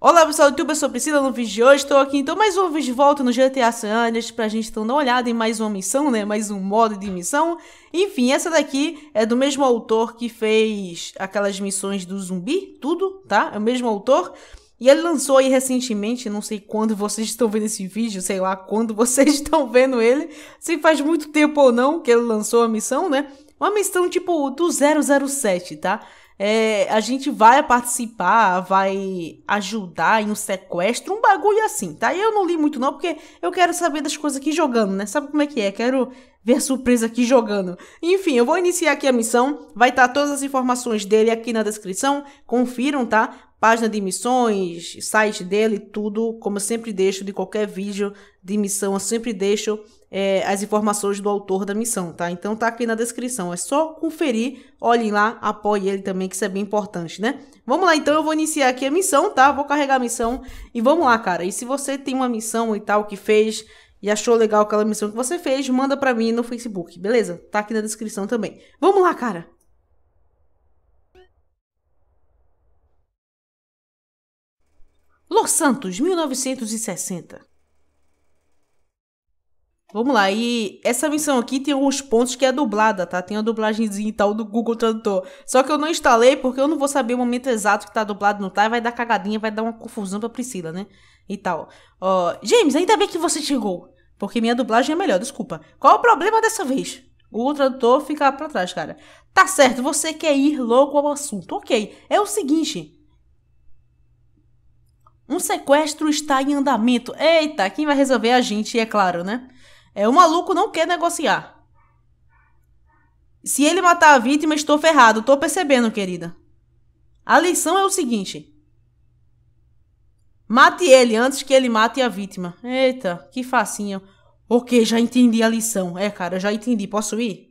Olá pessoal do YouTube, eu sou a Priscila no vídeo de hoje, estou aqui então mais uma vez de volta no GTA San Andreas pra gente então dar uma olhada em mais uma missão, né, mais um modo de missão. Enfim, essa daqui é do mesmo autor que fez aquelas missões do zumbi, tudo, tá? É o mesmo autor. E ele lançou aí recentemente, não sei quando vocês estão vendo esse vídeo, sei lá quando vocês estão vendo ele, se faz muito tempo ou não que ele lançou a missão, né? Uma missão tipo do 007, tá? É, a gente vai participar, vai ajudar em um sequestro, um bagulho assim, tá? Eu não li muito não, porque eu quero saber das coisas aqui jogando, né? Sabe como é que é? Quero ver surpresa aqui jogando. Enfim, eu vou iniciar aqui a missão, vai estar tá todas as informações dele aqui na descrição, confiram, tá? página de missões, site dele, tudo, como eu sempre deixo de qualquer vídeo de missão, eu sempre deixo é, as informações do autor da missão, tá? Então tá aqui na descrição, é só conferir, olhem lá, apoie ele também, que isso é bem importante, né? Vamos lá, então eu vou iniciar aqui a missão, tá? Vou carregar a missão e vamos lá, cara. E se você tem uma missão e tal que fez e achou legal aquela missão que você fez, manda pra mim no Facebook, beleza? Tá aqui na descrição também. Vamos lá, cara! Los Santos, 1960 Vamos lá, e essa missão aqui tem alguns pontos que é dublada, tá? Tem a dublagemzinha e tal do Google Tradutor. Só que eu não instalei porque eu não vou saber o momento exato que tá dublado, não tá? E vai dar cagadinha, vai dar uma confusão pra Priscila, né? E tal. Ó, uh, James, ainda bem que você chegou. Porque minha dublagem é melhor, desculpa. Qual o problema dessa vez? Google Tradutor fica pra trás, cara. Tá certo, você quer ir logo ao assunto. Ok, é o seguinte. Um sequestro está em andamento. Eita, quem vai resolver é a gente, é claro, né? É, o maluco não quer negociar. Se ele matar a vítima, estou ferrado. Estou percebendo, querida. A lição é o seguinte. Mate ele antes que ele mate a vítima. Eita, que facinho. Ok, já entendi a lição. É, cara, já entendi. Posso ir?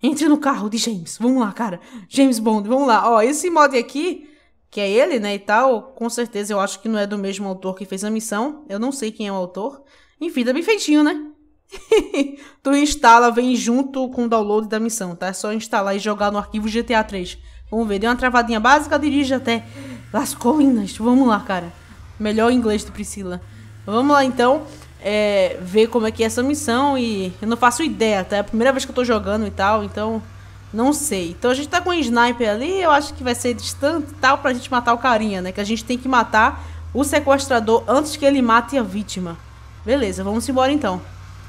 Entre no carro de James. Vamos lá, cara. James Bond, vamos lá. Ó, esse mod aqui, que é ele, né, e tal, com certeza eu acho que não é do mesmo autor que fez a missão. Eu não sei quem é o autor. Enfim, tá bem feitinho, né? tu instala, vem junto com o download da missão, tá? É só instalar e jogar no arquivo GTA 3. Vamos ver, deu uma travadinha básica, dirige até Las Colinas. Vamos lá, cara. Melhor inglês do Priscila. Vamos lá, então, é, ver como é que é essa missão e... Eu não faço ideia, tá? É a primeira vez que eu tô jogando e tal, então... Não sei. Então a gente tá com um sniper ali, eu acho que vai ser distante e tal pra gente matar o carinha, né? Que a gente tem que matar o sequestrador antes que ele mate a vítima. Beleza, vamos embora então.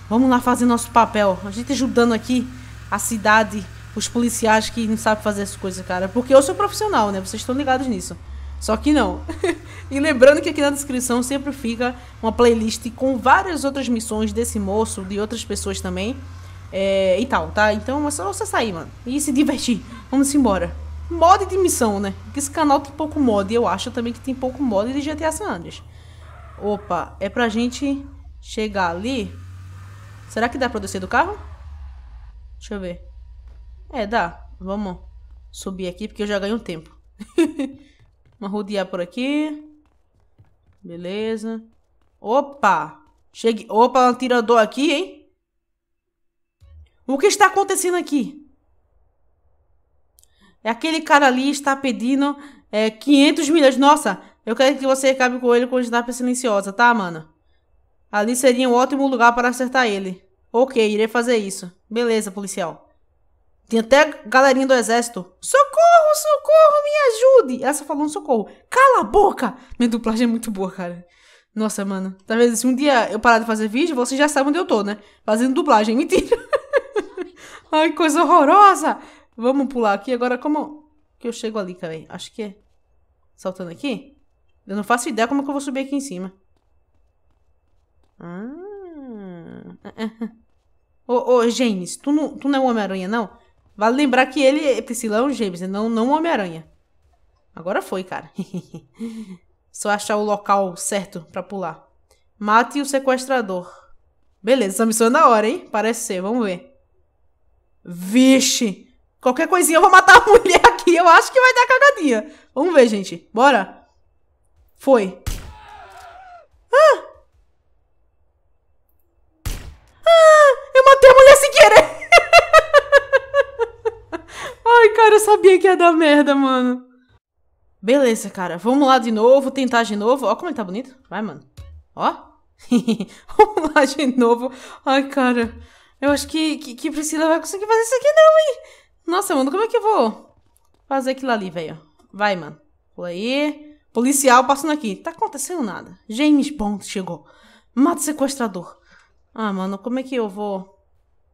Vamos lá fazer nosso papel. A gente tá ajudando aqui a cidade, os policiais que não sabem fazer essas coisas, cara. Porque eu sou profissional, né? Vocês estão ligados nisso. Só que não. e lembrando que aqui na descrição sempre fica uma playlist com várias outras missões desse moço, de outras pessoas também. É, e tal, tá? Então é só você sair, mano. E se divertir. Vamos embora. Mod de missão, né? Porque esse canal tem pouco mod. e Eu acho também que tem pouco mod de GTA San Andreas. Opa, é pra gente chegar ali... Será que dá pra descer do carro? Deixa eu ver. É, dá. Vamos subir aqui, porque eu já ganhei um tempo. Vamos rodear por aqui. Beleza. Opa! Cheguei. Opa, um tirador aqui, hein? O que está acontecendo aqui? É aquele cara ali está pedindo é, 500 milhões. Nossa, eu quero que você acabe com ele com a silenciosa, tá, mano? Ali seria um ótimo lugar para acertar ele. Ok, irei fazer isso. Beleza, policial. Tem até galerinha do exército. Socorro, socorro, me ajude! Essa um socorro. Cala a boca! Minha dublagem é muito boa, cara. Nossa, mano. Talvez se um dia eu parar de fazer vídeo, vocês já sabem onde eu tô, né? Fazendo dublagem. Mentira. Ai, coisa horrorosa. Vamos pular aqui. Agora, como que eu chego ali, cara? Acho que é. Saltando aqui? Eu não faço ideia como é que eu vou subir aqui em cima. Ah. Ô, ô, James, tu não, tu não é o Homem-Aranha, não? Vale lembrar que ele, Priscila, é um James, não, não o é Homem-Aranha. Agora foi, cara. Só achar o local certo pra pular. Mate o sequestrador. Beleza, essa missão é da hora, hein? Parece ser, vamos ver. Vixe! Qualquer coisinha eu vou matar a mulher aqui. Eu acho que vai dar cagadinha. Vamos ver, gente. Bora. Foi. Ah! querer. Ai, cara, eu sabia que ia dar merda, mano. Beleza, cara. Vamos lá de novo, tentar de novo. Ó como ele tá bonito. Vai, mano. Ó. Vamos lá de novo. Ai, cara. Eu acho que, que, que Priscila vai conseguir fazer isso aqui não, hein? Nossa, mano, como é que eu vou fazer aquilo ali, velho? Vai, mano. Pula aí. Policial passando aqui. Tá acontecendo nada. James Bond chegou. Mata sequestrador. Ah, mano, como é que eu vou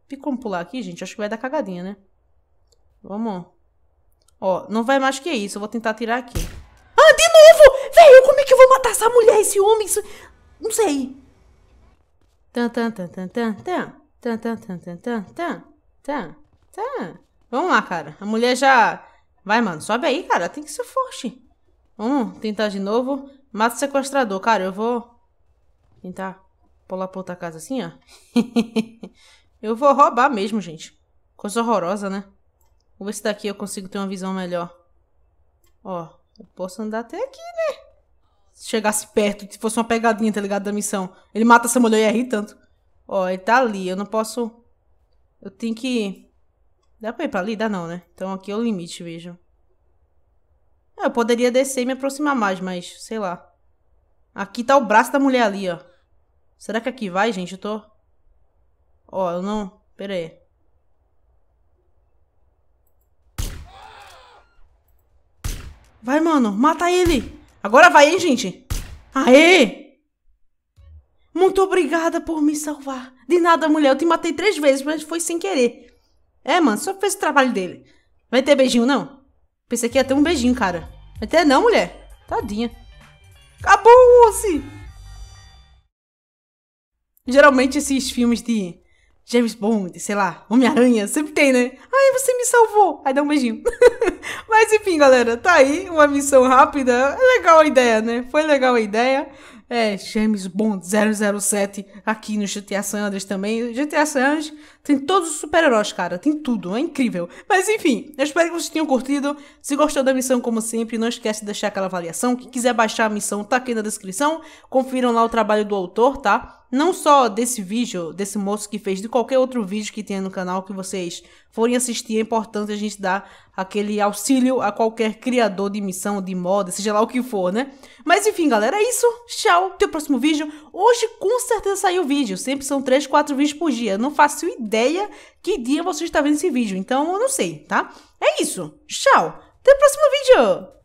e como pular aqui, gente? Acho que vai dar cagadinha, né? Vamos. Ó, não vai mais que isso. Eu vou tentar tirar aqui. Ah, de novo! Velho, como é que eu vou matar essa mulher, esse homem? Isso... Não sei. Tan, tan, tan, tan, tan, tan. Tan, tan, tan, tan, tan, tan. Tan, tan. Vamos lá, cara. A mulher já... Vai, mano. Sobe aí, cara. Tem que ser forte. Vamos tentar de novo. Mata o sequestrador. Cara, eu vou... Tentar pular pra outra casa assim, ó. Eu vou roubar mesmo, gente. Coisa horrorosa, né? Vou ver se daqui eu consigo ter uma visão melhor. Ó, eu posso andar até aqui, né? Se chegasse perto, se fosse uma pegadinha, tá ligado? Da missão. Ele mata essa mulher e ri tanto. Ó, ele tá ali. Eu não posso... Eu tenho que... Dá pra ir pra ali? Dá não, né? Então aqui é o limite, vejam. É, eu poderia descer e me aproximar mais, mas sei lá. Aqui tá o braço da mulher ali, ó. Será que aqui vai, gente? Eu tô... Ó, eu não... Pera aí. Vai, mano. Mata ele. Agora vai, hein, gente. Aê! Muito obrigada por me salvar. De nada, mulher. Eu te matei três vezes, mas foi sem querer. É, mano. Só fez o trabalho dele. Vai ter beijinho, não? Pensei que ia ter um beijinho, cara. Vai ter não, mulher. Tadinha. Acabou-se! Geralmente esses filmes de James Bond, sei lá, Homem-Aranha, sempre tem, né? Ai, você me salvou! Aí dá um beijinho. Mas enfim, galera, tá aí uma missão rápida. É legal a ideia, né? Foi legal a ideia. É, James Bond 007 aqui no GTA San Andreas também. GTA San Andreas tem todos os super-heróis, cara. Tem tudo, é incrível. Mas enfim, eu espero que vocês tenham curtido. Se gostou da missão, como sempre, não esquece de deixar aquela avaliação. Quem quiser baixar a missão, tá aqui na descrição. Confiram lá o trabalho do autor, tá? não só desse vídeo, desse moço que fez, de qualquer outro vídeo que tenha no canal que vocês forem assistir, é importante a gente dar aquele auxílio a qualquer criador de missão, de moda, seja lá o que for, né? Mas enfim, galera, é isso. Tchau, até o próximo vídeo. Hoje com certeza saiu vídeo, sempre são 3, 4 vídeos por dia. não faço ideia que dia você está vendo esse vídeo, então eu não sei, tá? É isso. Tchau, até o próximo vídeo.